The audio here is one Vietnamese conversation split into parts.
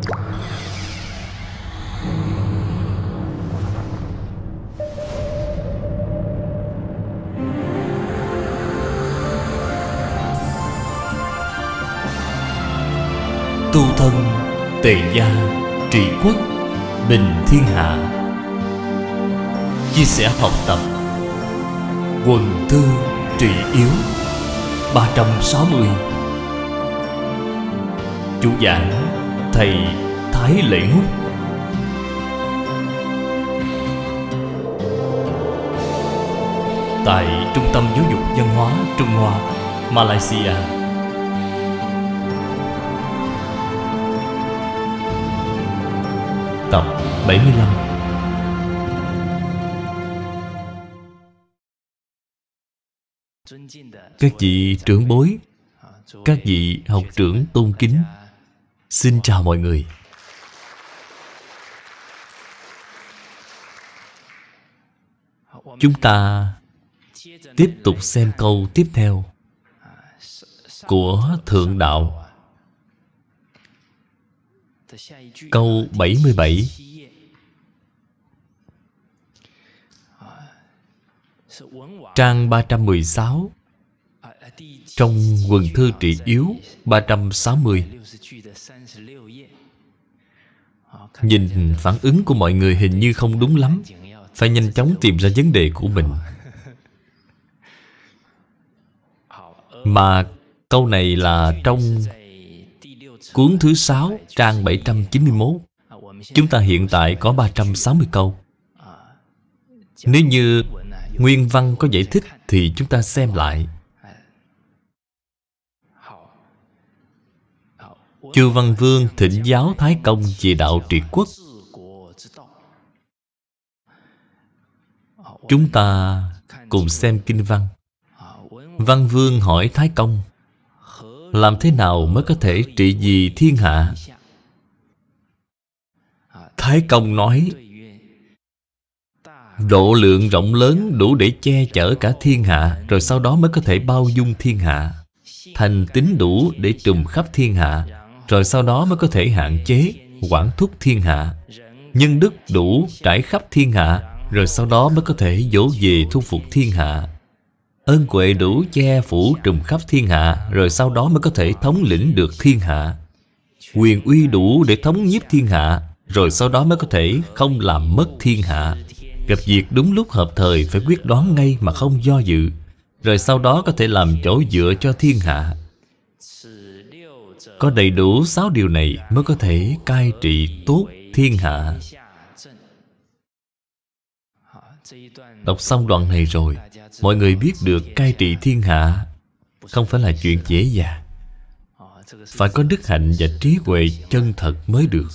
tu thân tề gia trị quốc bình thiên hạ chia sẻ học tập quần thư trị yếu 360 chủ giảng thầy thái lệ húc tại trung tâm giáo dục văn hóa trung hoa malaysia tập 75 Các vị trưởng bối Các vị học trưởng tôn kính Xin chào mọi người Chúng ta tiếp tục xem câu tiếp theo Của Thượng Đạo Câu 77 Trang 316 trong quần thư trị yếu 360 Nhìn phản ứng của mọi người hình như không đúng lắm Phải nhanh chóng tìm ra vấn đề của mình Mà câu này là trong cuốn thứ 6 trang 791 Chúng ta hiện tại có 360 câu Nếu như nguyên văn có giải thích thì chúng ta xem lại Chư Văn Vương thỉnh giáo Thái Công về đạo trị quốc Chúng ta cùng xem kinh văn Văn Vương hỏi Thái Công Làm thế nào mới có thể trị vì thiên hạ Thái Công nói Độ lượng rộng lớn đủ để che chở cả thiên hạ Rồi sau đó mới có thể bao dung thiên hạ Thành tính đủ để trùm khắp thiên hạ rồi sau đó mới có thể hạn chế quản thúc thiên hạ Nhân đức đủ trải khắp thiên hạ Rồi sau đó mới có thể dỗ về thu phục thiên hạ Ơn quệ đủ che phủ trùm khắp thiên hạ Rồi sau đó mới có thể thống lĩnh được thiên hạ Quyền uy đủ để thống nhiếp thiên hạ Rồi sau đó mới có thể không làm mất thiên hạ Gặp việc đúng lúc hợp thời phải quyết đoán ngay mà không do dự Rồi sau đó có thể làm chỗ dựa cho thiên hạ có đầy đủ sáu điều này mới có thể cai trị tốt thiên hạ Đọc xong đoạn này rồi Mọi người biết được cai trị thiên hạ Không phải là chuyện dễ dàng Phải có đức hạnh và trí huệ chân thật mới được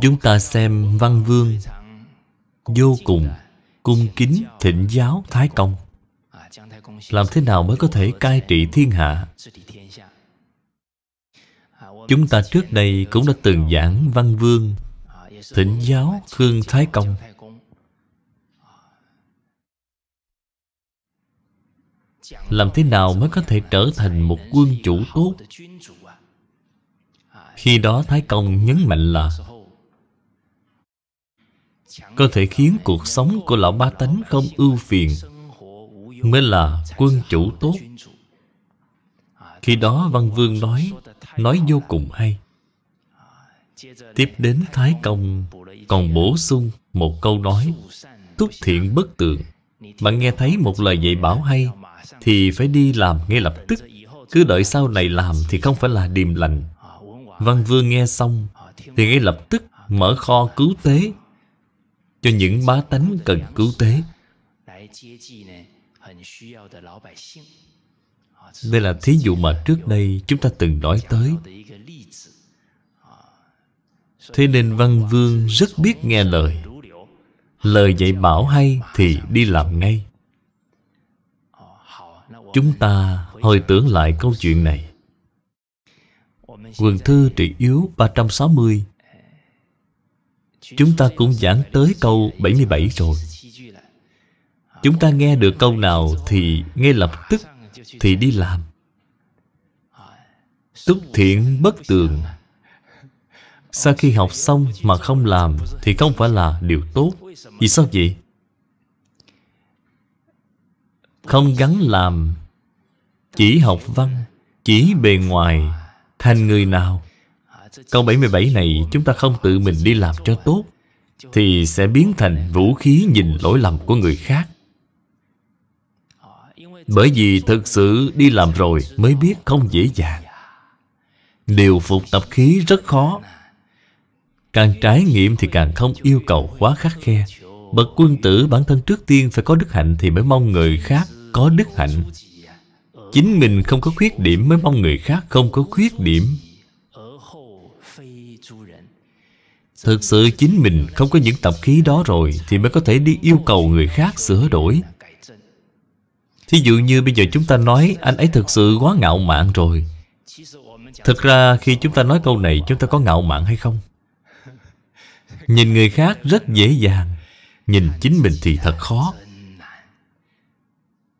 Chúng ta xem Văn Vương Vô cùng cung kính thỉnh giáo Thái Công làm thế nào mới có thể cai trị thiên hạ chúng ta trước đây cũng đã từng giảng văn vương thỉnh giáo khương thái công làm thế nào mới có thể trở thành một quân chủ tốt khi đó thái công nhấn mạnh là có thể khiến cuộc sống của lão ba tánh không ưu phiền mới là quân chủ tốt khi đó văn vương nói nói vô cùng hay tiếp đến thái công còn bổ sung một câu nói túc thiện bất tường bạn nghe thấy một lời dạy bảo hay thì phải đi làm ngay lập tức cứ đợi sau này làm thì không phải là điềm lành văn vương nghe xong thì ngay lập tức mở kho cứu tế cho những bá tánh cần cứu tế đây là thí dụ mà trước đây chúng ta từng nói tới Thế nên Văn Vương rất biết nghe lời Lời dạy bảo hay thì đi làm ngay Chúng ta hồi tưởng lại câu chuyện này Quần thư trị yếu 360 Chúng ta cũng giảng tới câu 77 rồi Chúng ta nghe được câu nào thì ngay lập tức thì đi làm Túc thiện bất tường Sau khi học xong mà không làm Thì không phải là điều tốt Vì sao vậy? Không gắn làm Chỉ học văn Chỉ bề ngoài Thành người nào Câu 77 này chúng ta không tự mình đi làm cho tốt Thì sẽ biến thành vũ khí nhìn lỗi lầm của người khác bởi vì thực sự đi làm rồi mới biết không dễ dàng Điều phục tập khí rất khó Càng trải nghiệm thì càng không yêu cầu quá khắc khe Bậc quân tử bản thân trước tiên phải có đức hạnh Thì mới mong người khác có đức hạnh Chính mình không có khuyết điểm mới mong người khác không có khuyết điểm Thực sự chính mình không có những tập khí đó rồi Thì mới có thể đi yêu cầu người khác sửa đổi Thí dụ như bây giờ chúng ta nói anh ấy thực sự quá ngạo mạn rồi. Thực ra khi chúng ta nói câu này chúng ta có ngạo mạn hay không? Nhìn người khác rất dễ dàng. Nhìn chính mình thì thật khó.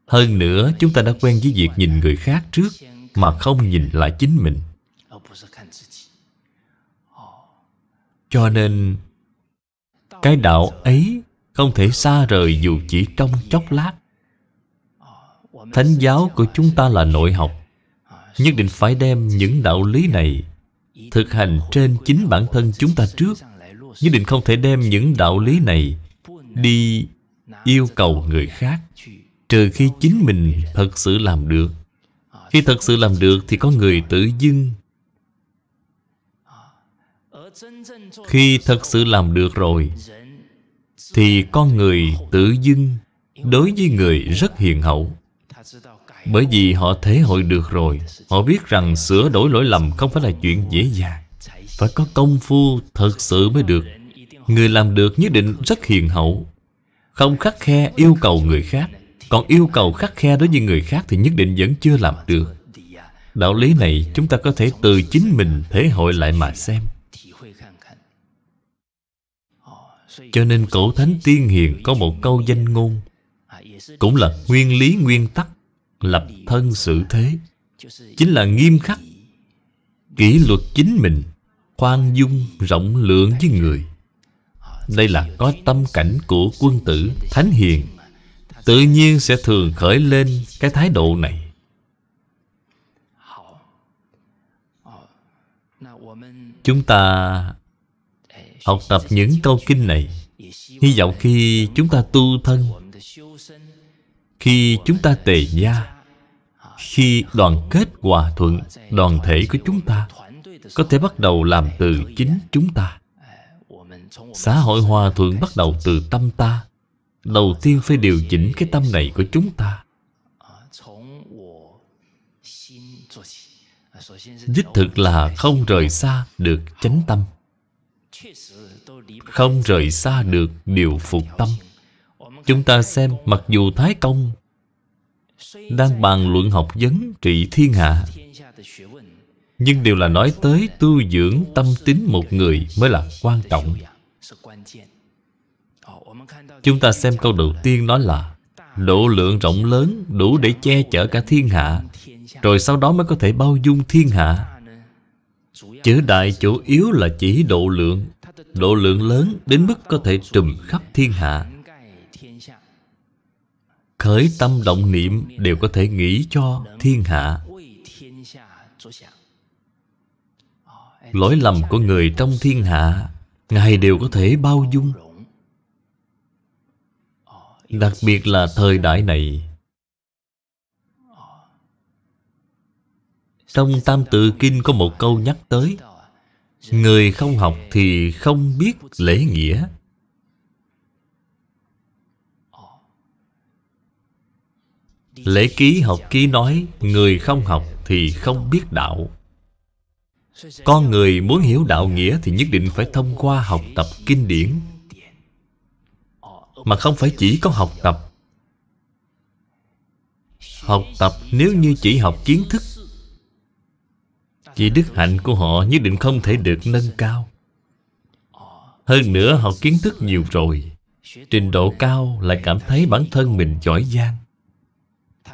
Hơn nữa chúng ta đã quen với việc nhìn người khác trước mà không nhìn lại chính mình. Cho nên cái đạo ấy không thể xa rời dù chỉ trong chốc lát. Thánh giáo của chúng ta là nội học Nhất định phải đem những đạo lý này Thực hành trên chính bản thân chúng ta trước Nhất định không thể đem những đạo lý này Đi yêu cầu người khác Trừ khi chính mình thật sự làm được Khi thật sự làm được thì có người tự dưng Khi thật sự làm được rồi Thì con người tự dưng Đối với người rất hiền hậu bởi vì họ thế hội được rồi Họ biết rằng sửa đổi lỗi lầm không phải là chuyện dễ dàng Phải có công phu thật sự mới được Người làm được nhất định rất hiền hậu Không khắc khe yêu cầu người khác Còn yêu cầu khắc khe đối với người khác Thì nhất định vẫn chưa làm được Đạo lý này chúng ta có thể từ chính mình thế hội lại mà xem Cho nên cổ thánh tiên hiền có một câu danh ngôn Cũng là nguyên lý nguyên tắc lập thân xử thế chính là nghiêm khắc kỷ luật chính mình khoan dung rộng lượng với người đây là có tâm cảnh của quân tử thánh hiền tự nhiên sẽ thường khởi lên cái thái độ này chúng ta học tập những câu kinh này hy vọng khi chúng ta tu thân khi chúng ta tề gia khi đoàn kết hòa thuận Đoàn thể của chúng ta Có thể bắt đầu làm từ chính chúng ta Xã hội hòa thuận bắt đầu từ tâm ta Đầu tiên phải điều chỉnh cái tâm này của chúng ta Đích thực là không rời xa được chánh tâm Không rời xa được điều phục tâm Chúng ta xem mặc dù Thái Công đang bàn luận học vấn trị thiên hạ nhưng đều là nói tới tu dưỡng tâm tính một người mới là quan trọng chúng ta xem câu đầu tiên nói là độ lượng rộng lớn đủ để che chở cả thiên hạ rồi sau đó mới có thể bao dung thiên hạ chữ đại chủ yếu là chỉ độ lượng độ lượng lớn đến mức có thể trùm khắp thiên hạ khởi tâm động niệm đều có thể nghĩ cho thiên hạ lỗi lầm của người trong thiên hạ ngài đều có thể bao dung đặc biệt là thời đại này trong tam tự kinh có một câu nhắc tới người không học thì không biết lễ nghĩa Lễ ký học ký nói Người không học thì không biết đạo Con người muốn hiểu đạo nghĩa Thì nhất định phải thông qua học tập kinh điển Mà không phải chỉ có học tập Học tập nếu như chỉ học kiến thức Chỉ đức hạnh của họ nhất định không thể được nâng cao Hơn nữa học kiến thức nhiều rồi Trình độ cao lại cảm thấy bản thân mình giỏi giang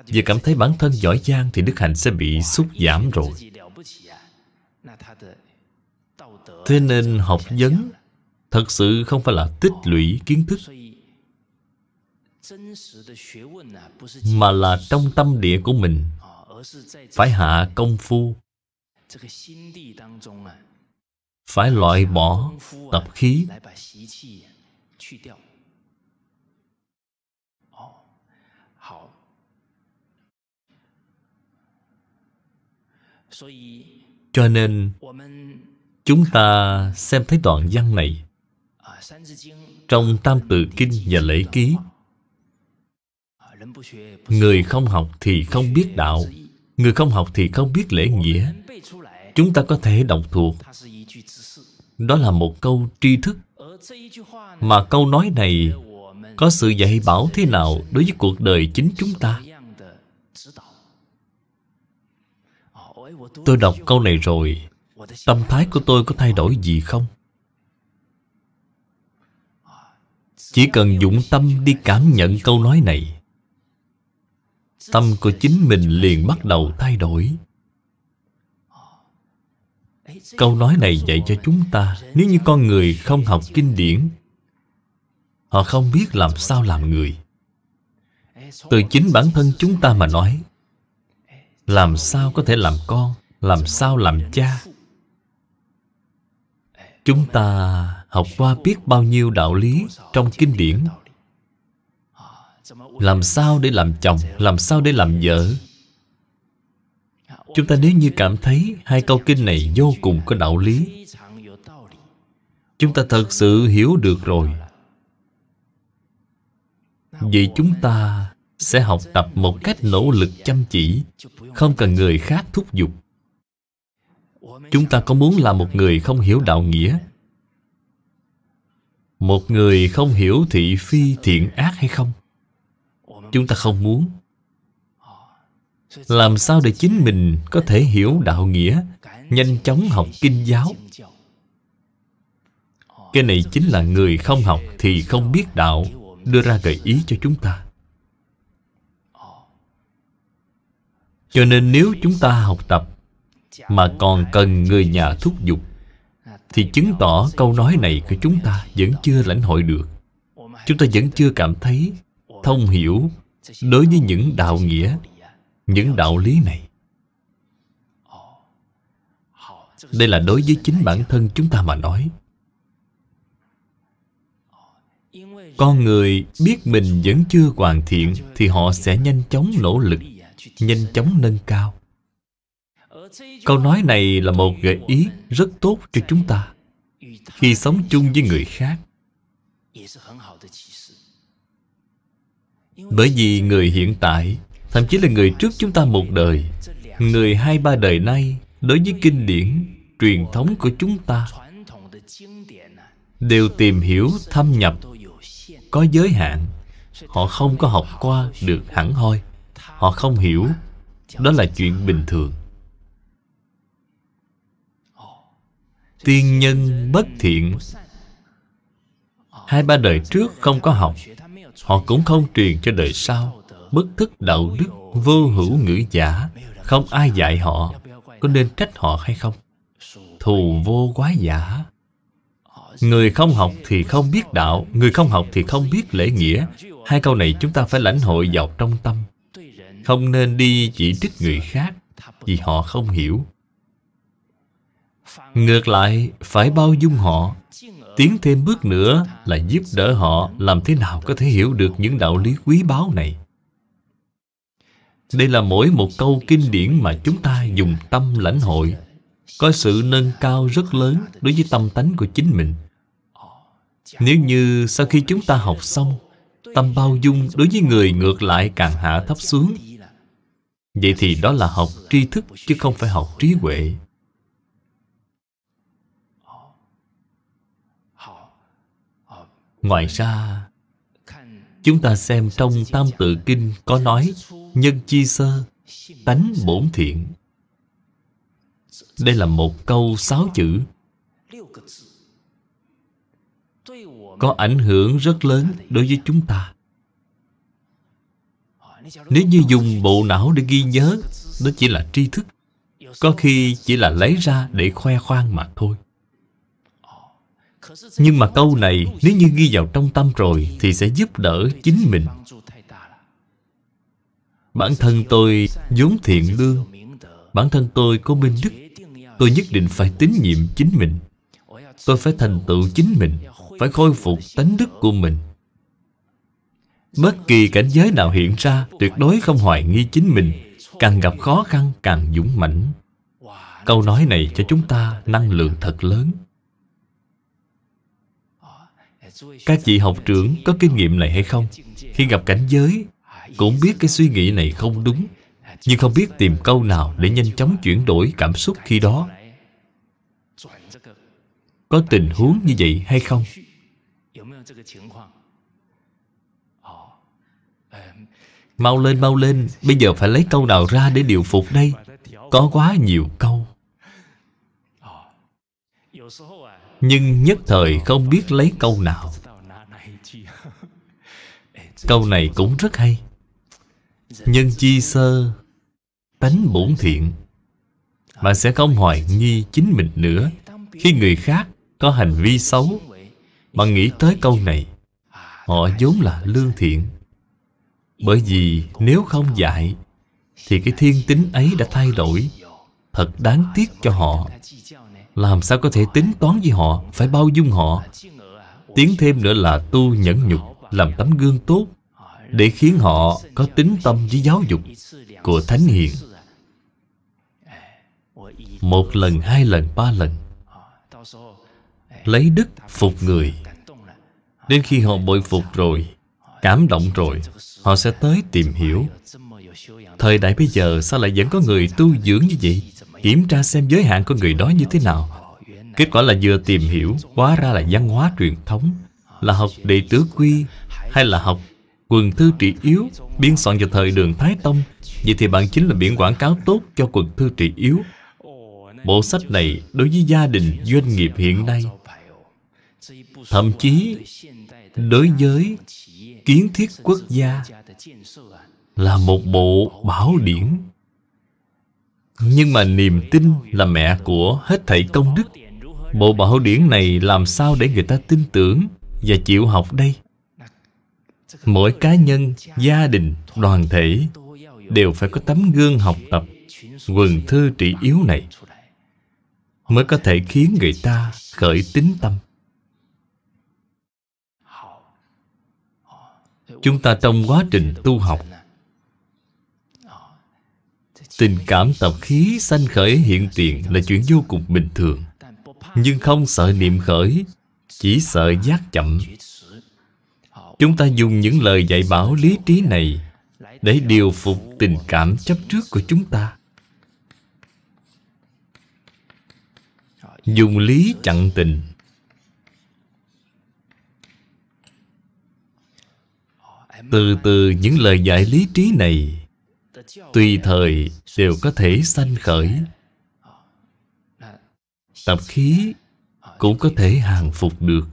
và cảm thấy bản thân giỏi giang thì đức hạnh sẽ bị sút giảm rồi. Thế nên học vấn thật sự không phải là tích lũy kiến thức mà là trong tâm địa của mình phải hạ công phu phải loại bỏ tập khí Cho nên Chúng ta xem thấy đoạn văn này Trong Tam Tự Kinh và Lễ Ký Người không học thì không biết đạo Người không học thì không biết lễ nghĩa Chúng ta có thể đọc thuộc Đó là một câu tri thức Mà câu nói này Có sự dạy bảo thế nào đối với cuộc đời chính chúng ta Tôi đọc câu này rồi Tâm thái của tôi có thay đổi gì không? Chỉ cần dụng tâm đi cảm nhận câu nói này Tâm của chính mình liền bắt đầu thay đổi Câu nói này dạy cho chúng ta Nếu như con người không học kinh điển Họ không biết làm sao làm người Từ chính bản thân chúng ta mà nói làm sao có thể làm con Làm sao làm cha Chúng ta học qua biết bao nhiêu đạo lý Trong kinh điển Làm sao để làm chồng Làm sao để làm vợ Chúng ta nếu như cảm thấy Hai câu kinh này vô cùng có đạo lý Chúng ta thật sự hiểu được rồi Vậy chúng ta sẽ học tập một cách nỗ lực chăm chỉ không cần người khác thúc giục chúng ta có muốn là một người không hiểu đạo nghĩa một người không hiểu thị phi thiện ác hay không chúng ta không muốn làm sao để chính mình có thể hiểu đạo nghĩa nhanh chóng học kinh giáo cái này chính là người không học thì không biết đạo đưa ra gợi ý cho chúng ta Cho nên nếu chúng ta học tập Mà còn cần người nhà thúc giục Thì chứng tỏ câu nói này của chúng ta vẫn chưa lãnh hội được Chúng ta vẫn chưa cảm thấy thông hiểu Đối với những đạo nghĩa Những đạo lý này Đây là đối với chính bản thân chúng ta mà nói Con người biết mình vẫn chưa hoàn thiện Thì họ sẽ nhanh chóng nỗ lực nhanh chóng nâng cao câu nói này là một gợi ý rất tốt cho chúng ta khi sống chung với người khác bởi vì người hiện tại thậm chí là người trước chúng ta một đời người hai ba đời nay đối với kinh điển truyền thống của chúng ta đều tìm hiểu thâm nhập có giới hạn họ không có học qua được hẳn hoi Họ không hiểu Đó là chuyện bình thường Tiên nhân bất thiện Hai ba đời trước không có học Họ cũng không truyền cho đời sau Bất thức đạo đức Vô hữu ngữ giả Không ai dạy họ Có nên trách họ hay không Thù vô quá giả Người không học thì không biết đạo Người không học thì không biết lễ nghĩa Hai câu này chúng ta phải lãnh hội vào trong tâm không nên đi chỉ trích người khác Vì họ không hiểu Ngược lại, phải bao dung họ Tiến thêm bước nữa là giúp đỡ họ Làm thế nào có thể hiểu được những đạo lý quý báu này Đây là mỗi một câu kinh điển mà chúng ta dùng tâm lãnh hội Có sự nâng cao rất lớn đối với tâm tánh của chính mình Nếu như sau khi chúng ta học xong Tâm bao dung đối với người ngược lại càng hạ thấp xuống Vậy thì đó là học tri thức chứ không phải học trí huệ Ngoài ra Chúng ta xem trong Tam Tự Kinh có nói Nhân chi sơ, tánh bổn thiện Đây là một câu sáu chữ Có ảnh hưởng rất lớn đối với chúng ta nếu như dùng bộ não để ghi nhớ Nó chỉ là tri thức Có khi chỉ là lấy ra để khoe khoang mà thôi Nhưng mà câu này nếu như ghi vào trong tâm rồi Thì sẽ giúp đỡ chính mình Bản thân tôi vốn thiện lương Bản thân tôi có minh đức Tôi nhất định phải tín nhiệm chính mình Tôi phải thành tựu chính mình Phải khôi phục tánh đức của mình Bất kỳ cảnh giới nào hiện ra Tuyệt đối không hoài nghi chính mình Càng gặp khó khăn càng dũng mãnh Câu nói này cho chúng ta năng lượng thật lớn Các chị học trưởng có kinh nghiệm này hay không? Khi gặp cảnh giới Cũng biết cái suy nghĩ này không đúng Nhưng không biết tìm câu nào để nhanh chóng chuyển đổi cảm xúc khi đó Có tình huống như vậy hay không? Mau lên mau lên Bây giờ phải lấy câu nào ra để điều phục đây Có quá nhiều câu Nhưng nhất thời không biết lấy câu nào Câu này cũng rất hay Nhân chi sơ Tánh bổn thiện mà sẽ không hoài nghi chính mình nữa Khi người khác có hành vi xấu Bạn nghĩ tới câu này Họ vốn là lương thiện bởi vì nếu không dạy Thì cái thiên tính ấy đã thay đổi Thật đáng tiếc cho họ Làm sao có thể tính toán với họ Phải bao dung họ Tiến thêm nữa là tu nhẫn nhục Làm tấm gương tốt Để khiến họ có tính tâm với giáo dục Của Thánh Hiền Một lần, hai lần, ba lần Lấy đức phục người Đến khi họ bội phục rồi Cảm động rồi Họ sẽ tới tìm hiểu Thời đại bây giờ sao lại vẫn có người tu dưỡng như vậy Kiểm tra xem giới hạn của người đó như thế nào Kết quả là vừa tìm hiểu Hóa ra là văn hóa truyền thống Là học đệ tử quy Hay là học quần thư trị yếu Biên soạn vào thời đường Thái Tông Vậy thì bạn chính là biển quảng cáo tốt cho quần thư trị yếu Bộ sách này đối với gia đình, doanh nghiệp hiện nay Thậm chí đối với kiến thiết quốc gia là một bộ bảo điển nhưng mà niềm tin là mẹ của hết thảy công đức Bộ bảo điển này làm sao để người ta tin tưởng và chịu học đây? Mỗi cá nhân, gia đình, đoàn thể đều phải có tấm gương học tập quần thư trị yếu này mới có thể khiến người ta khởi tín tâm. chúng ta trong quá trình tu học Tình cảm tập khí sanh khởi hiện tiền là chuyện vô cùng bình thường Nhưng không sợ niệm khởi Chỉ sợ giác chậm Chúng ta dùng những lời dạy bảo lý trí này Để điều phục tình cảm chấp trước của chúng ta Dùng lý chặn tình Từ từ những lời giải lý trí này Tùy thời đều có thể sanh khởi Tập khí cũng có thể hàng phục được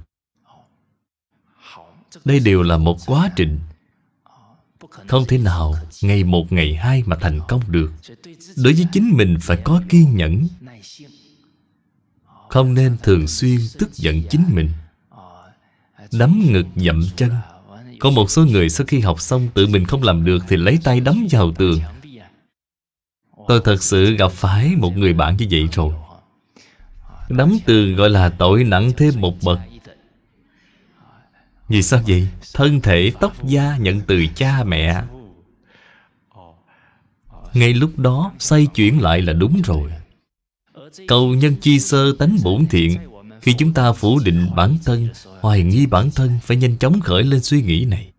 Đây đều là một quá trình Không thể nào ngày một ngày hai mà thành công được Đối với chính mình phải có kiên nhẫn Không nên thường xuyên tức giận chính mình Nắm ngực dậm chân có một số người sau khi học xong tự mình không làm được thì lấy tay đấm vào tường. Tôi thật sự gặp phải một người bạn như vậy rồi. Đấm tường gọi là tội nặng thêm một bậc. Vì sao vậy? Thân thể tóc da nhận từ cha mẹ. Ngay lúc đó xoay chuyển lại là đúng rồi. Cầu nhân chi sơ tánh bổn thiện khi chúng ta phủ định bản thân Hoài nghi bản thân Phải nhanh chóng khởi lên suy nghĩ này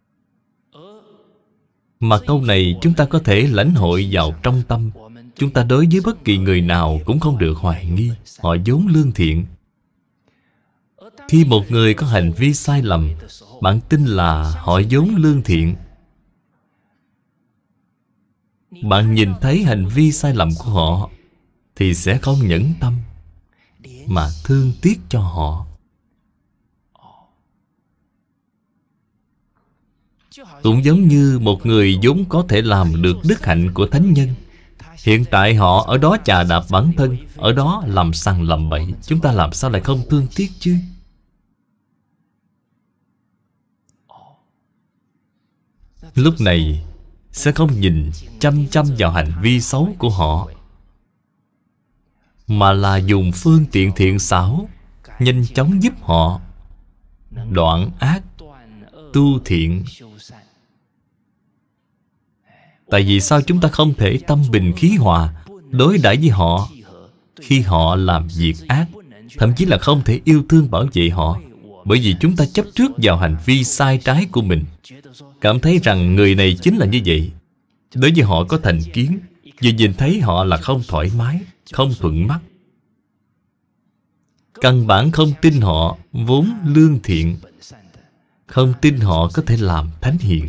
Mà câu này chúng ta có thể lãnh hội vào trong tâm Chúng ta đối với bất kỳ người nào Cũng không được hoài nghi Họ vốn lương thiện Khi một người có hành vi sai lầm Bạn tin là họ vốn lương thiện Bạn nhìn thấy hành vi sai lầm của họ Thì sẽ không nhẫn tâm mà thương tiếc cho họ cũng giống như một người vốn có thể làm được đức hạnh của thánh nhân hiện tại họ ở đó chà đạp bản thân ở đó làm sằng làm bậy chúng ta làm sao lại không thương tiếc chứ lúc này sẽ không nhìn chăm chăm vào hành vi xấu của họ mà là dùng phương tiện thiện xảo Nhanh chóng giúp họ Đoạn ác Tu thiện Tại vì sao chúng ta không thể tâm bình khí hòa Đối đãi với họ Khi họ làm việc ác Thậm chí là không thể yêu thương bảo vệ họ Bởi vì chúng ta chấp trước vào hành vi sai trái của mình Cảm thấy rằng người này chính là như vậy Đối với họ có thành kiến Vì nhìn thấy họ là không thoải mái không thuận mắt căn bản không tin họ vốn lương thiện không tin họ có thể làm thánh hiền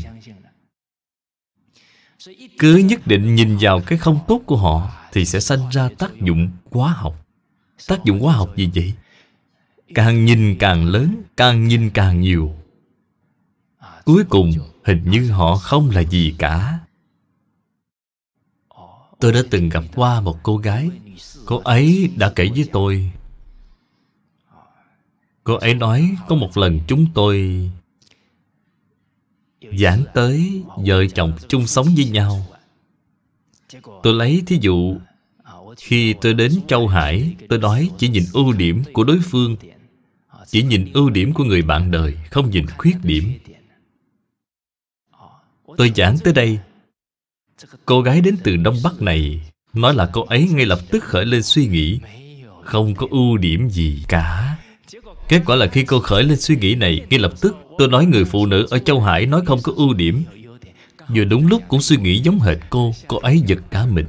cứ nhất định nhìn vào cái không tốt của họ thì sẽ sanh ra tác dụng quá học tác dụng quá học gì vậy càng nhìn càng lớn càng nhìn càng nhiều cuối cùng hình như họ không là gì cả tôi đã từng gặp qua một cô gái Cô ấy đã kể với tôi Cô ấy nói có một lần chúng tôi Giảng tới vợ chồng chung sống với nhau Tôi lấy thí dụ Khi tôi đến Châu Hải Tôi nói chỉ nhìn ưu điểm của đối phương Chỉ nhìn ưu điểm của người bạn đời Không nhìn khuyết điểm Tôi giảng tới đây Cô gái đến từ Đông Bắc này Nói là cô ấy ngay lập tức khởi lên suy nghĩ Không có ưu điểm gì cả Kết quả là khi cô khởi lên suy nghĩ này Ngay lập tức tôi nói người phụ nữ ở Châu Hải nói không có ưu điểm Vừa đúng lúc cũng suy nghĩ giống hệt cô Cô ấy giật cả mình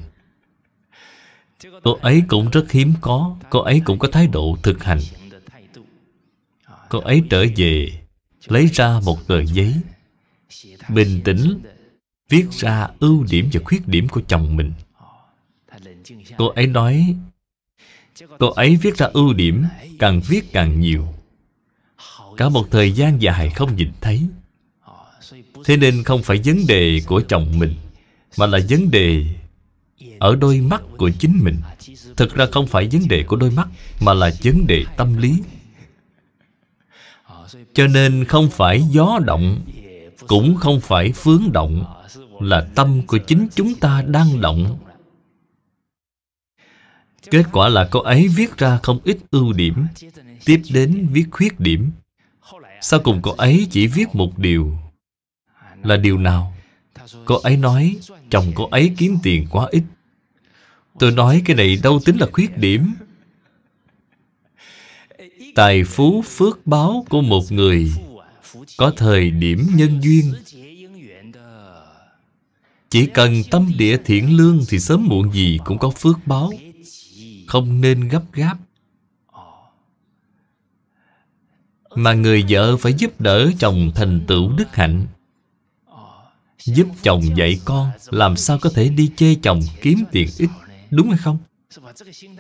Cô ấy cũng rất hiếm có Cô ấy cũng có thái độ thực hành Cô ấy trở về Lấy ra một tờ giấy Bình tĩnh Viết ra ưu điểm và khuyết điểm của chồng mình Cô ấy nói Cô ấy viết ra ưu điểm Càng viết càng nhiều Cả một thời gian dài không nhìn thấy Thế nên không phải vấn đề của chồng mình Mà là vấn đề Ở đôi mắt của chính mình Thực ra không phải vấn đề của đôi mắt Mà là vấn đề tâm lý Cho nên không phải gió động Cũng không phải phướng động Là tâm của chính chúng ta đang động Kết quả là cô ấy viết ra không ít ưu điểm Tiếp đến viết khuyết điểm Sau cùng cô ấy chỉ viết một điều Là điều nào? Cô ấy nói chồng cô ấy kiếm tiền quá ít Tôi nói cái này đâu tính là khuyết điểm Tài phú phước báo của một người Có thời điểm nhân duyên Chỉ cần tâm địa thiện lương Thì sớm muộn gì cũng có phước báo không nên gấp gáp mà người vợ phải giúp đỡ chồng thành tựu đức hạnh giúp chồng dạy con làm sao có thể đi chê chồng kiếm tiền ít đúng hay không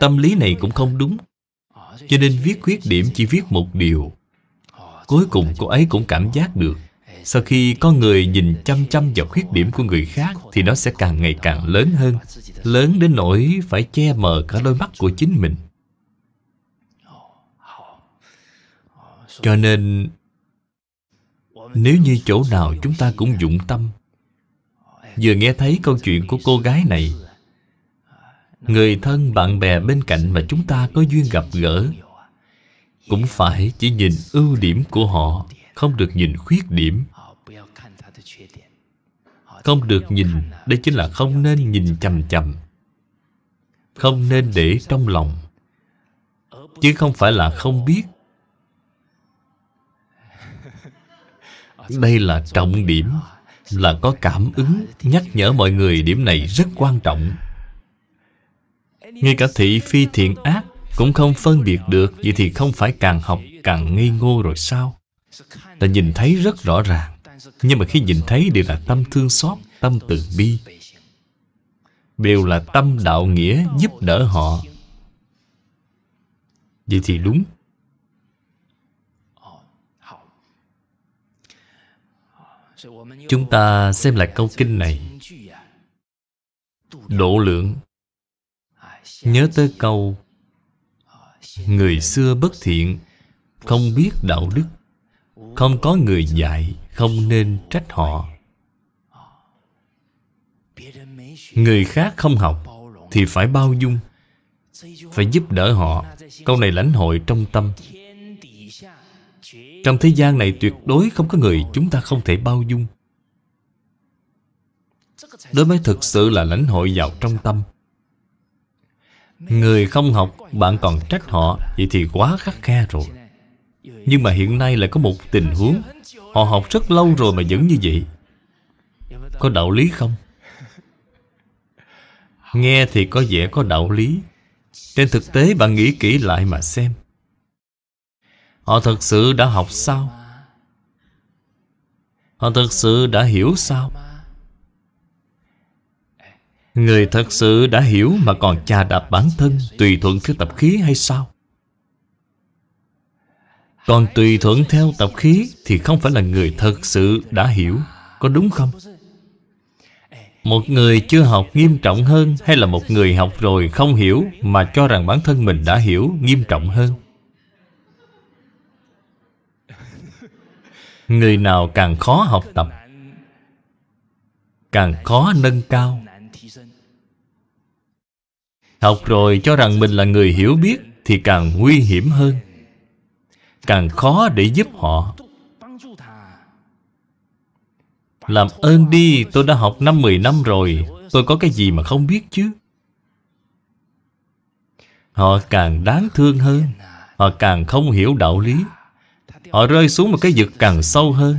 tâm lý này cũng không đúng cho nên viết khuyết điểm chỉ viết một điều cuối cùng cô ấy cũng cảm giác được sau khi con người nhìn chăm chăm vào khuyết điểm của người khác Thì nó sẽ càng ngày càng lớn hơn Lớn đến nỗi phải che mờ cả đôi mắt của chính mình Cho nên Nếu như chỗ nào chúng ta cũng dụng tâm Vừa nghe thấy câu chuyện của cô gái này Người thân bạn bè bên cạnh mà chúng ta có duyên gặp gỡ Cũng phải chỉ nhìn ưu điểm của họ Không được nhìn khuyết điểm không được nhìn Đây chính là không nên nhìn chầm chầm Không nên để trong lòng Chứ không phải là không biết Đây là trọng điểm Là có cảm ứng Nhắc nhở mọi người điểm này rất quan trọng Ngay cả thị phi thiện ác Cũng không phân biệt được Vậy thì không phải càng học càng ngây ngô rồi sao Ta nhìn thấy rất rõ ràng nhưng mà khi nhìn thấy đều là tâm thương xót tâm từ bi đều là tâm đạo nghĩa giúp đỡ họ vậy thì đúng chúng ta xem lại câu kinh này độ lượng nhớ tới câu người xưa bất thiện không biết đạo đức không có người dạy Không nên trách họ Người khác không học Thì phải bao dung Phải giúp đỡ họ Câu này lãnh hội trong tâm Trong thế gian này tuyệt đối không có người Chúng ta không thể bao dung Đó mới thực sự là lãnh hội vào trong tâm Người không học Bạn còn trách họ Vậy thì quá khắc khe rồi nhưng mà hiện nay lại có một tình huống Họ học rất lâu rồi mà vẫn như vậy Có đạo lý không? Nghe thì có vẻ có đạo lý Trên thực tế bạn nghĩ kỹ lại mà xem Họ thật sự đã học sao? Họ thật sự đã hiểu sao? Người thật sự đã hiểu mà còn chà đạp bản thân Tùy thuận theo tập khí hay sao? Còn tùy thuận theo tập khí Thì không phải là người thật sự đã hiểu Có đúng không? Một người chưa học nghiêm trọng hơn Hay là một người học rồi không hiểu Mà cho rằng bản thân mình đã hiểu nghiêm trọng hơn Người nào càng khó học tập Càng khó nâng cao Học rồi cho rằng mình là người hiểu biết Thì càng nguy hiểm hơn càng khó để giúp họ Làm ơn đi, tôi đã học năm 10 năm rồi Tôi có cái gì mà không biết chứ Họ càng đáng thương hơn Họ càng không hiểu đạo lý Họ rơi xuống một cái vực càng sâu hơn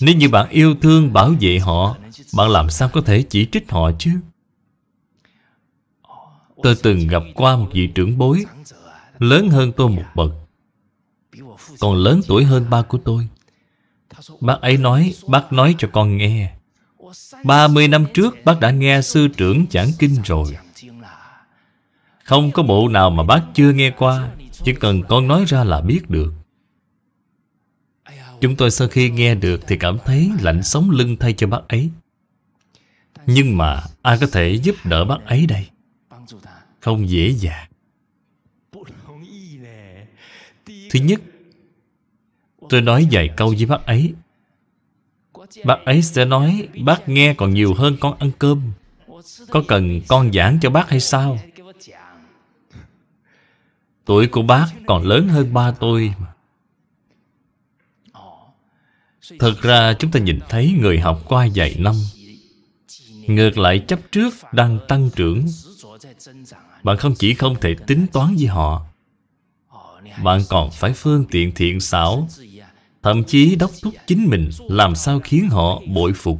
Nếu như bạn yêu thương bảo vệ họ Bạn làm sao có thể chỉ trích họ chứ Tôi từng gặp qua một vị trưởng bối Lớn hơn tôi một bậc còn lớn tuổi hơn ba của tôi Bác ấy nói, bác nói cho con nghe 30 năm trước bác đã nghe sư trưởng giảng kinh rồi Không có bộ nào mà bác chưa nghe qua Chỉ cần con nói ra là biết được Chúng tôi sau khi nghe được thì cảm thấy lạnh sống lưng thay cho bác ấy Nhưng mà ai có thể giúp đỡ bác ấy đây Không dễ dàng Thứ nhất Tôi nói vài câu với bác ấy Bác ấy sẽ nói Bác nghe còn nhiều hơn con ăn cơm Có cần con giảng cho bác hay sao Tuổi của bác còn lớn hơn ba tôi mà. Thật ra chúng ta nhìn thấy người học qua vài năm Ngược lại chấp trước đang tăng trưởng Bạn không chỉ không thể tính toán với họ Bạn còn phải phương tiện thiện xảo Thậm chí đốc thúc chính mình Làm sao khiến họ bội phục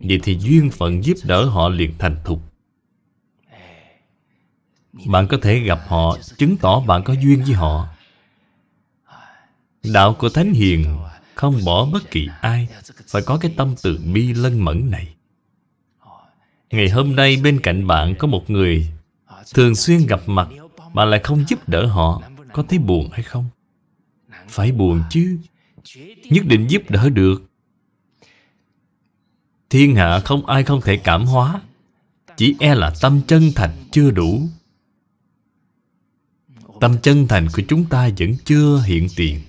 Vậy thì duyên phận giúp đỡ họ liền thành thục Bạn có thể gặp họ Chứng tỏ bạn có duyên với họ Đạo của Thánh Hiền Không bỏ bất kỳ ai Phải có cái tâm từ bi lân mẫn này Ngày hôm nay bên cạnh bạn có một người Thường xuyên gặp mặt Mà lại không giúp đỡ họ Có thấy buồn hay không? phải buồn chứ nhất định giúp đỡ được thiên hạ không ai không thể cảm hóa chỉ e là tâm chân thành chưa đủ tâm chân thành của chúng ta vẫn chưa hiện tiền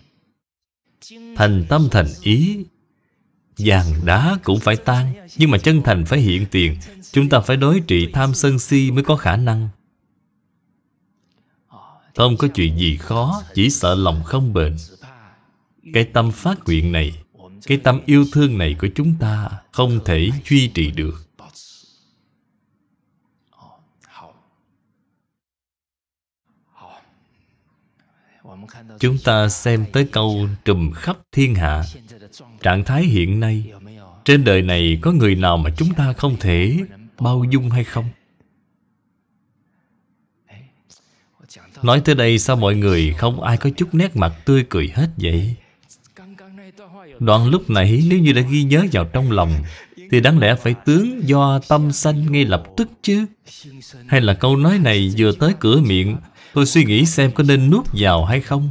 thành tâm thành ý vàng đá cũng phải tan nhưng mà chân thành phải hiện tiền chúng ta phải đối trị tham sân si mới có khả năng không có chuyện gì khó Chỉ sợ lòng không bền Cái tâm phát nguyện này Cái tâm yêu thương này của chúng ta Không thể duy trì được Chúng ta xem tới câu trùm khắp thiên hạ Trạng thái hiện nay Trên đời này có người nào mà chúng ta không thể bao dung hay không? Nói tới đây sao mọi người không ai có chút nét mặt tươi cười hết vậy? Đoạn lúc nãy nếu như đã ghi nhớ vào trong lòng Thì đáng lẽ phải tướng do tâm sanh ngay lập tức chứ Hay là câu nói này vừa tới cửa miệng Tôi suy nghĩ xem có nên nuốt vào hay không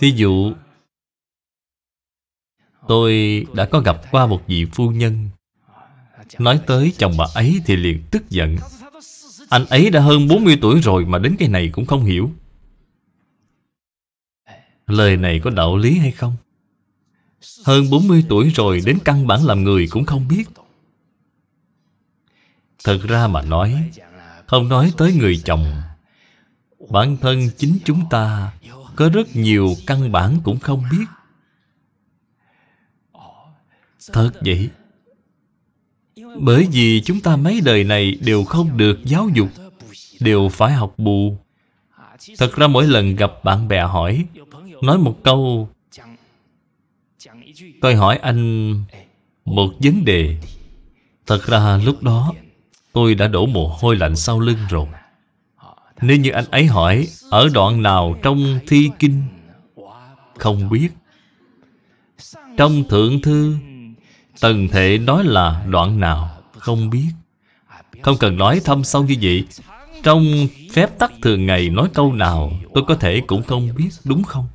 Thí dụ Tôi đã có gặp qua một vị phu nhân Nói tới chồng bà ấy thì liền tức giận anh ấy đã hơn 40 tuổi rồi mà đến cái này cũng không hiểu Lời này có đạo lý hay không? Hơn 40 tuổi rồi đến căn bản làm người cũng không biết Thật ra mà nói Không nói tới người chồng Bản thân chính chúng ta Có rất nhiều căn bản cũng không biết Thật vậy bởi vì chúng ta mấy đời này đều không được giáo dục Đều phải học bù Thật ra mỗi lần gặp bạn bè hỏi Nói một câu Tôi hỏi anh một vấn đề Thật ra lúc đó Tôi đã đổ mồ hôi lạnh sau lưng rồi Nếu như anh ấy hỏi Ở đoạn nào trong thi kinh Không biết Trong thượng thư Tần thể nói là đoạn nào Không biết Không cần nói thâm sâu như vậy Trong phép tắc thường ngày nói câu nào Tôi có thể cũng không biết đúng không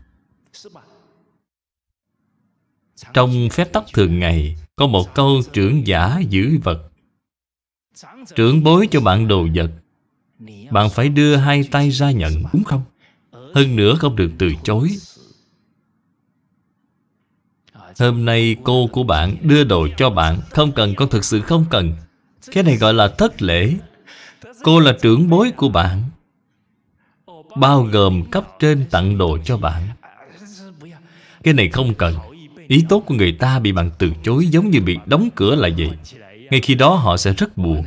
Trong phép tắc thường ngày Có một câu trưởng giả giữ vật Trưởng bối cho bạn đồ vật Bạn phải đưa hai tay ra nhận đúng không Hơn nữa không được từ chối Hôm nay cô của bạn đưa đồ cho bạn Không cần con thực sự không cần Cái này gọi là thất lễ Cô là trưởng bối của bạn Bao gồm cấp trên tặng đồ cho bạn Cái này không cần Ý tốt của người ta bị bạn từ chối giống như bị đóng cửa là vậy Ngay khi đó họ sẽ rất buồn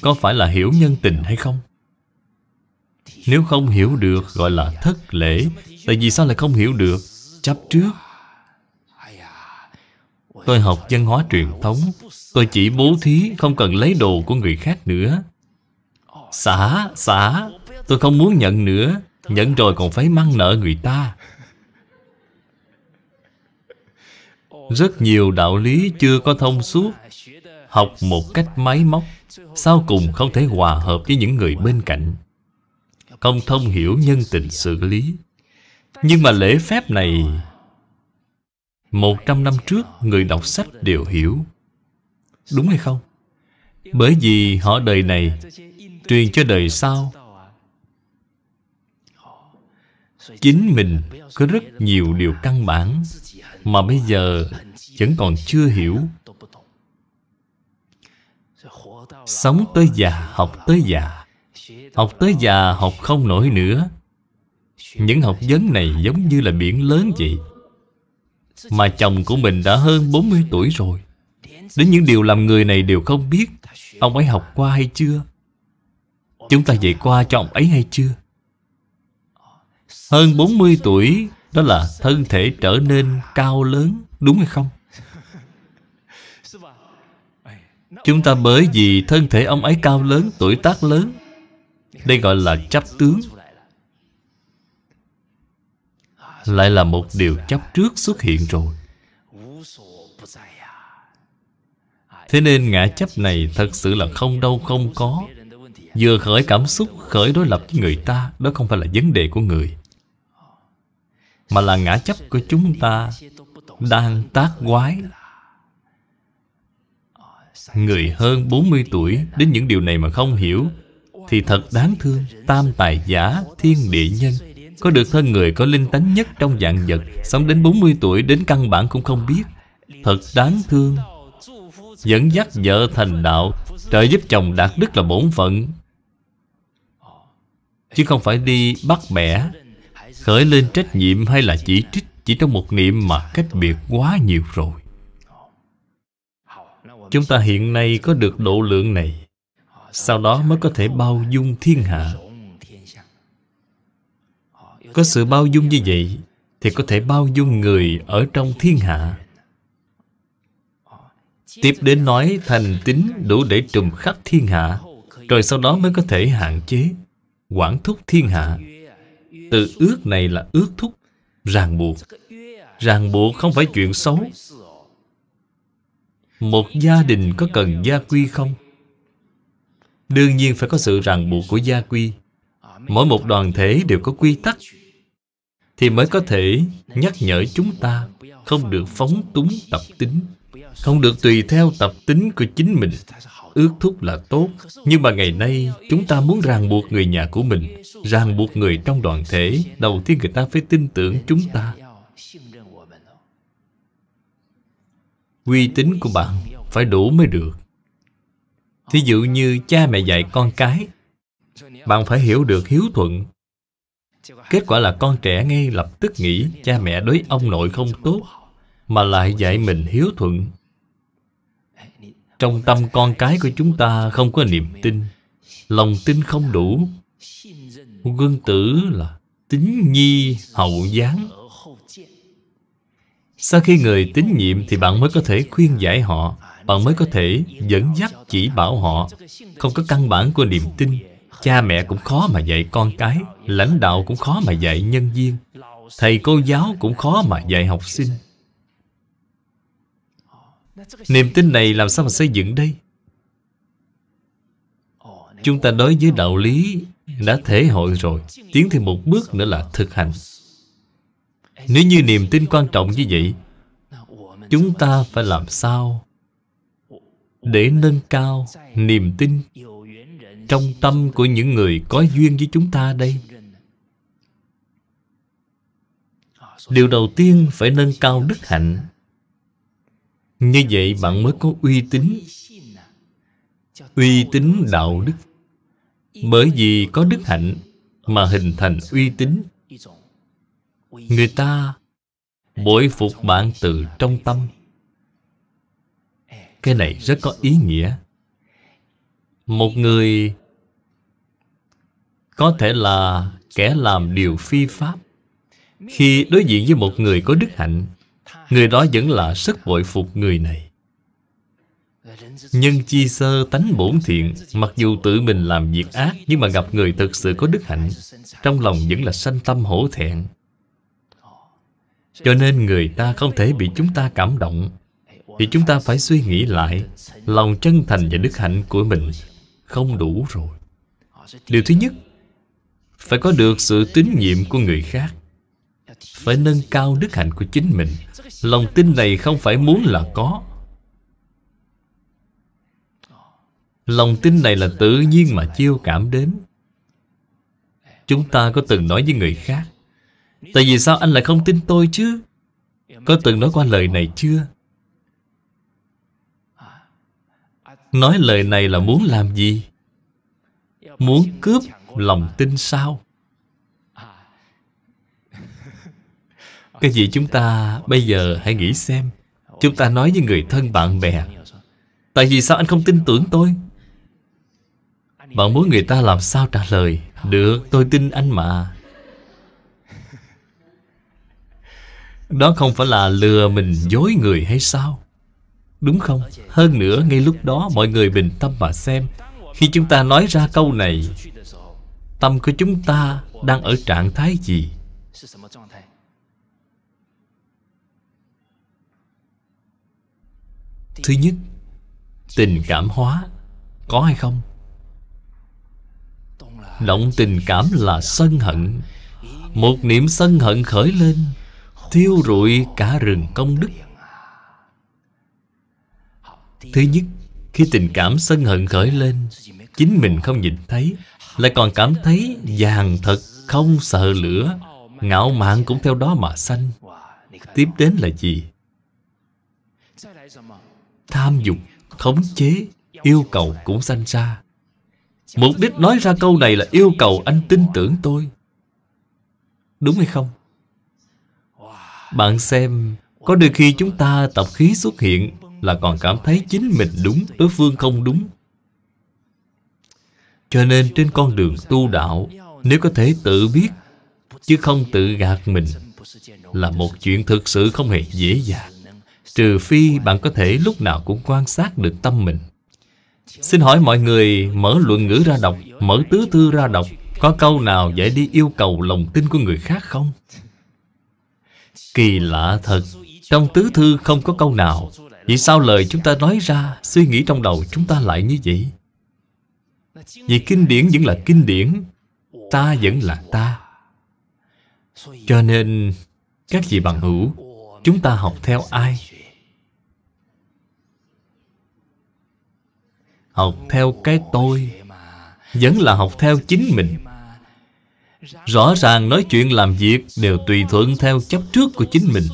Có phải là hiểu nhân tình hay không? Nếu không hiểu được gọi là thất lễ Tại vì sao lại không hiểu được Chấp trước Tôi học văn hóa truyền thống Tôi chỉ bố thí Không cần lấy đồ của người khác nữa Xả, xả Tôi không muốn nhận nữa Nhận rồi còn phải mang nợ người ta Rất nhiều đạo lý chưa có thông suốt Học một cách máy móc Sau cùng không thể hòa hợp với những người bên cạnh không thông hiểu nhân tình xử lý Nhưng mà lễ phép này Một trăm năm trước Người đọc sách đều hiểu Đúng hay không? Bởi vì họ đời này Truyền cho đời sau Chính mình có rất nhiều điều căn bản Mà bây giờ vẫn còn chưa hiểu Sống tới già, học tới già Học tới già học không nổi nữa Những học vấn này giống như là biển lớn vậy Mà chồng của mình đã hơn 40 tuổi rồi Đến những điều làm người này đều không biết Ông ấy học qua hay chưa Chúng ta dạy qua cho ông ấy hay chưa Hơn 40 tuổi Đó là thân thể trở nên cao lớn Đúng hay không Chúng ta bởi vì thân thể ông ấy cao lớn Tuổi tác lớn đây gọi là chấp tướng Lại là một điều chấp trước xuất hiện rồi Thế nên ngã chấp này thật sự là không đâu không có Vừa khởi cảm xúc khởi đối lập với người ta Đó không phải là vấn đề của người Mà là ngã chấp của chúng ta Đang tác quái Người hơn 40 tuổi Đến những điều này mà không hiểu thì thật đáng thương Tam tài giả thiên địa nhân Có được thân người có linh tánh nhất trong dạng vật Sống đến 40 tuổi đến căn bản cũng không biết Thật đáng thương Dẫn dắt vợ thành đạo Trợ giúp chồng đạt đức là bổn phận Chứ không phải đi bắt bẻ Khởi lên trách nhiệm hay là chỉ trích Chỉ trong một niệm mà cách biệt quá nhiều rồi Chúng ta hiện nay có được độ lượng này sau đó mới có thể bao dung thiên hạ có sự bao dung như vậy thì có thể bao dung người ở trong thiên hạ tiếp đến nói thành tính đủ để trùm khắp thiên hạ rồi sau đó mới có thể hạn chế quản thúc thiên hạ từ ước này là ước thúc ràng buộc ràng buộc không phải chuyện xấu một gia đình có cần gia quy không Đương nhiên phải có sự ràng buộc của gia quy Mỗi một đoàn thể đều có quy tắc Thì mới có thể nhắc nhở chúng ta Không được phóng túng tập tính Không được tùy theo tập tính của chính mình Ước thúc là tốt Nhưng mà ngày nay chúng ta muốn ràng buộc người nhà của mình Ràng buộc người trong đoàn thể Đầu tiên người ta phải tin tưởng chúng ta uy tín của bạn phải đủ mới được thí dụ như cha mẹ dạy con cái bạn phải hiểu được hiếu thuận kết quả là con trẻ ngay lập tức nghĩ cha mẹ đối ông nội không tốt mà lại dạy mình hiếu thuận trong tâm con cái của chúng ta không có niềm tin lòng tin không đủ quân tử là tín nhi hậu gián. sau khi người tín nhiệm thì bạn mới có thể khuyên giải họ bạn mới có thể dẫn dắt chỉ bảo họ không có căn bản của niềm tin cha mẹ cũng khó mà dạy con cái lãnh đạo cũng khó mà dạy nhân viên thầy cô giáo cũng khó mà dạy học sinh niềm tin này làm sao mà xây dựng đây chúng ta đối với đạo lý đã thể hội rồi tiến thêm một bước nữa là thực hành nếu như niềm tin quan trọng như vậy chúng ta phải làm sao để nâng cao niềm tin trong tâm của những người có duyên với chúng ta đây điều đầu tiên phải nâng cao đức hạnh như vậy bạn mới có uy tín uy tín đạo đức bởi vì có đức hạnh mà hình thành uy tín người ta bội phục bạn từ trong tâm cái này rất có ý nghĩa Một người Có thể là kẻ làm điều phi pháp Khi đối diện với một người có đức hạnh Người đó vẫn là rất bội phục người này Nhân chi sơ tánh bổn thiện Mặc dù tự mình làm việc ác Nhưng mà gặp người thực sự có đức hạnh Trong lòng vẫn là sanh tâm hổ thẹn Cho nên người ta không thể bị chúng ta cảm động thì chúng ta phải suy nghĩ lại Lòng chân thành và đức hạnh của mình Không đủ rồi Điều thứ nhất Phải có được sự tín nhiệm của người khác Phải nâng cao đức hạnh của chính mình Lòng tin này không phải muốn là có Lòng tin này là tự nhiên mà chiêu cảm đến Chúng ta có từng nói với người khác Tại vì sao anh lại không tin tôi chứ Có từng nói qua lời này chưa Nói lời này là muốn làm gì? Muốn cướp lòng tin sao? Cái gì chúng ta bây giờ hãy nghĩ xem Chúng ta nói với người thân bạn bè Tại vì sao anh không tin tưởng tôi? Bạn muốn người ta làm sao trả lời Được tôi tin anh mà Đó không phải là lừa mình dối người hay sao? Đúng không? Hơn nữa ngay lúc đó mọi người bình tâm mà xem Khi chúng ta nói ra câu này Tâm của chúng ta đang ở trạng thái gì? Thứ nhất Tình cảm hóa Có hay không? Động tình cảm là sân hận Một niệm sân hận khởi lên Thiêu rụi cả rừng công đức Thứ nhất, khi tình cảm sân hận khởi lên, chính mình không nhìn thấy, lại còn cảm thấy vàng thật không sợ lửa, ngạo mạn cũng theo đó mà sanh. Tiếp đến là gì? Tham dục, khống chế, yêu cầu cũng sanh ra. Mục đích nói ra câu này là yêu cầu anh tin tưởng tôi. Đúng hay không? Bạn xem, có đôi khi chúng ta tập khí xuất hiện là còn cảm thấy chính mình đúng đối phương không đúng cho nên trên con đường tu đạo nếu có thể tự biết chứ không tự gạt mình là một chuyện thực sự không hề dễ dàng trừ phi bạn có thể lúc nào cũng quan sát được tâm mình xin hỏi mọi người mở luận ngữ ra đọc mở tứ thư ra đọc có câu nào giải đi yêu cầu lòng tin của người khác không kỳ lạ thật trong tứ thư không có câu nào vì sao lời chúng ta nói ra Suy nghĩ trong đầu chúng ta lại như vậy Vì kinh điển vẫn là kinh điển Ta vẫn là ta Cho nên Các vị bằng hữu Chúng ta học theo ai Học theo cái tôi Vẫn là học theo chính mình Rõ ràng nói chuyện làm việc Đều tùy thuận theo chấp trước của chính mình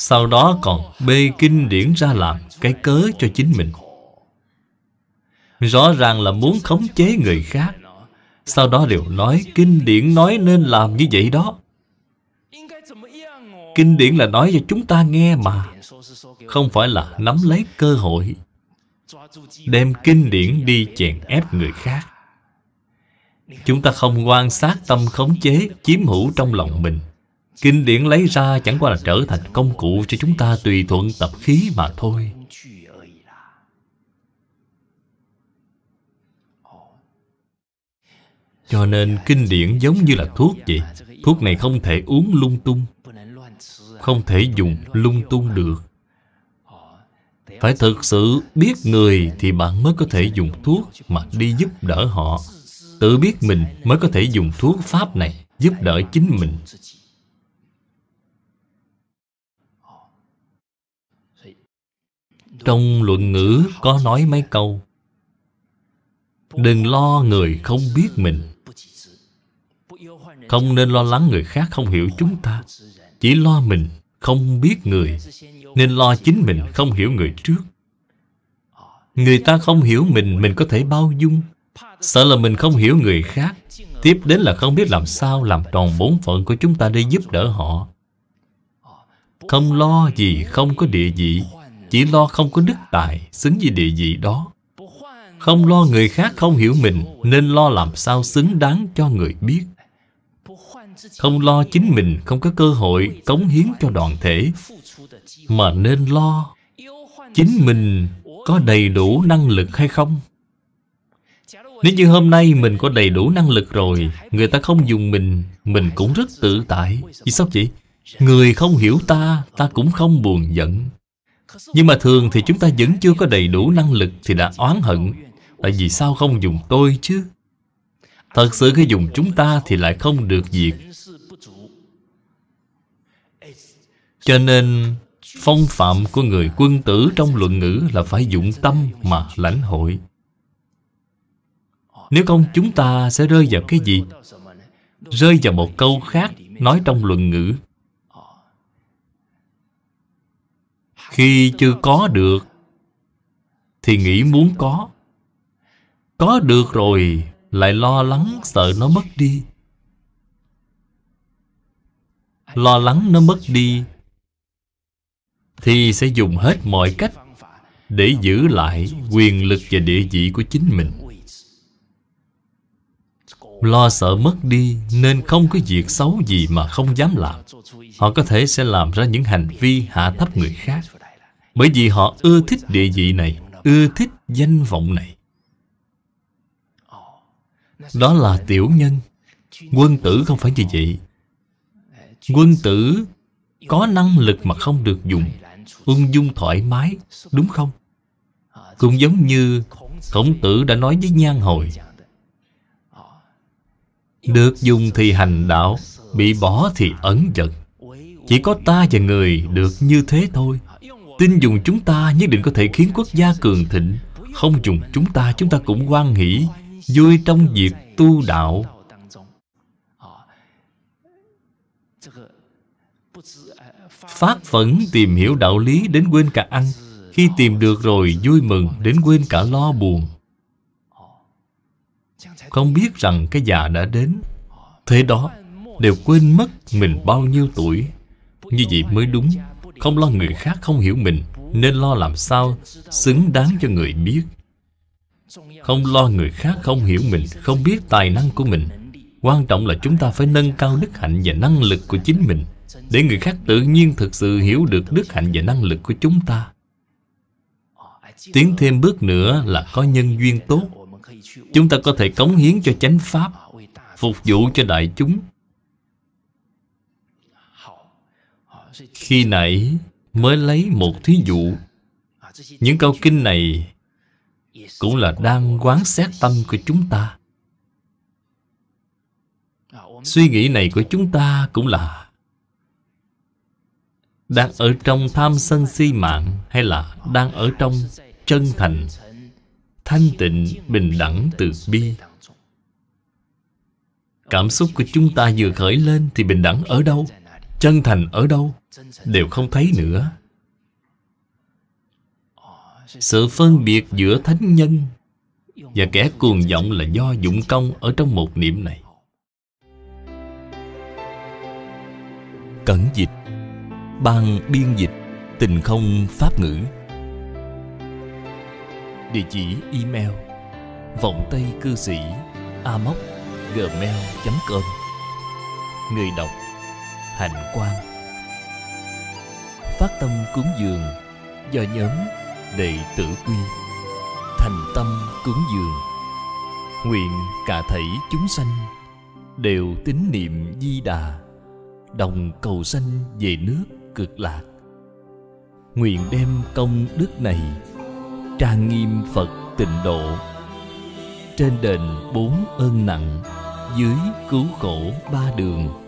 sau đó còn bê kinh điển ra làm cái cớ cho chính mình Rõ ràng là muốn khống chế người khác Sau đó đều nói kinh điển nói nên làm như vậy đó Kinh điển là nói cho chúng ta nghe mà Không phải là nắm lấy cơ hội Đem kinh điển đi chèn ép người khác Chúng ta không quan sát tâm khống chế Chiếm hữu trong lòng mình Kinh điển lấy ra chẳng qua là trở thành công cụ cho chúng ta tùy thuận tập khí mà thôi Cho nên kinh điển giống như là thuốc vậy Thuốc này không thể uống lung tung Không thể dùng lung tung được Phải thực sự biết người Thì bạn mới có thể dùng thuốc Mà đi giúp đỡ họ Tự biết mình mới có thể dùng thuốc pháp này Giúp đỡ chính mình Trong luận ngữ có nói mấy câu Đừng lo người không biết mình Không nên lo lắng người khác không hiểu chúng ta Chỉ lo mình không biết người Nên lo chính mình không hiểu người trước Người ta không hiểu mình, mình có thể bao dung Sợ là mình không hiểu người khác Tiếp đến là không biết làm sao làm tròn bổn phận của chúng ta để giúp đỡ họ Không lo gì không có địa vị chỉ lo không có đức tài Xứng với địa vị đó Không lo người khác không hiểu mình Nên lo làm sao xứng đáng cho người biết Không lo chính mình không có cơ hội Cống hiến cho đoàn thể Mà nên lo Chính mình có đầy đủ năng lực hay không Nếu như hôm nay mình có đầy đủ năng lực rồi Người ta không dùng mình Mình cũng rất tự tại Vì sao chị? Người không hiểu ta Ta cũng không buồn giận nhưng mà thường thì chúng ta vẫn chưa có đầy đủ năng lực Thì đã oán hận Tại vì sao không dùng tôi chứ Thật sự khi dùng chúng ta thì lại không được việc Cho nên Phong phạm của người quân tử trong luận ngữ là phải dụng tâm mà lãnh hội Nếu không chúng ta sẽ rơi vào cái gì? Rơi vào một câu khác nói trong luận ngữ Khi chưa có được Thì nghĩ muốn có Có được rồi Lại lo lắng sợ nó mất đi Lo lắng nó mất đi Thì sẽ dùng hết mọi cách Để giữ lại quyền lực và địa vị của chính mình Lo sợ mất đi Nên không có việc xấu gì mà không dám làm Họ có thể sẽ làm ra những hành vi hạ thấp người khác bởi vì họ ưa thích địa vị này Ưa thích danh vọng này Đó là tiểu nhân Quân tử không phải như vậy Quân tử có năng lực mà không được dùng Ung dung thoải mái, đúng không? Cũng giống như Khổng tử đã nói với Nhan Hồi Được dùng thì hành đạo Bị bỏ thì ẩn giận Chỉ có ta và người được như thế thôi Tin dùng chúng ta nhất định có thể khiến quốc gia cường thịnh Không dùng chúng ta chúng ta cũng quan hỷ Vui trong việc tu đạo Phát phẫn tìm hiểu đạo lý đến quên cả ăn Khi tìm được rồi vui mừng đến quên cả lo buồn Không biết rằng cái già đã đến Thế đó đều quên mất mình bao nhiêu tuổi Như vậy mới đúng không lo người khác không hiểu mình Nên lo làm sao Xứng đáng cho người biết Không lo người khác không hiểu mình Không biết tài năng của mình Quan trọng là chúng ta phải nâng cao đức hạnh và năng lực của chính mình Để người khác tự nhiên thực sự hiểu được đức hạnh và năng lực của chúng ta Tiến thêm bước nữa là có nhân duyên tốt Chúng ta có thể cống hiến cho chánh pháp Phục vụ cho đại chúng Khi nãy mới lấy một thí dụ Những câu kinh này Cũng là đang quán xét tâm của chúng ta Suy nghĩ này của chúng ta cũng là Đang ở trong tham sân si mạng Hay là đang ở trong chân thành Thanh tịnh, bình đẳng, từ bi Cảm xúc của chúng ta vừa khởi lên Thì bình đẳng ở đâu? chân thành ở đâu đều không thấy nữa sự phân biệt giữa thánh nhân và kẻ cuồng vọng là do dụng công ở trong một niệm này cẩn dịch ban biên dịch tình không pháp ngữ địa chỉ email vọng tây cư sĩ amoc gmail com người đọc hạnh quan phát tâm cúng dường do nhóm đệ tử quy thành tâm cúng dường nguyện cả thảy chúng sanh đều tín niệm di đà đồng cầu sanh về nước cực lạc nguyện đem công đức này trang nghiêm phật tịnh độ trên đền bốn ơn nặng dưới cứu khổ ba đường